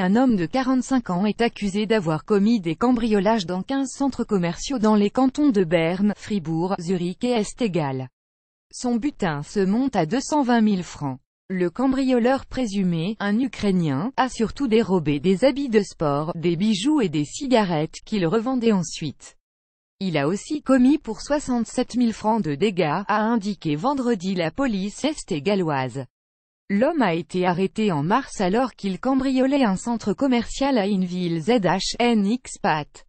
un homme de 45 ans est accusé d'avoir commis des cambriolages dans 15 centres commerciaux dans les cantons de Berne, Fribourg, Zurich et Estegal. Son butin se monte à 220 000 francs. Le cambrioleur présumé, un Ukrainien, a surtout dérobé des habits de sport, des bijoux et des cigarettes qu'il revendait ensuite. Il a aussi commis pour 67 000 francs de dégâts, a indiqué vendredi la police estégaloise. L'homme a été arrêté en mars alors qu'il cambriolait un centre commercial à Inville ZHNX Pat.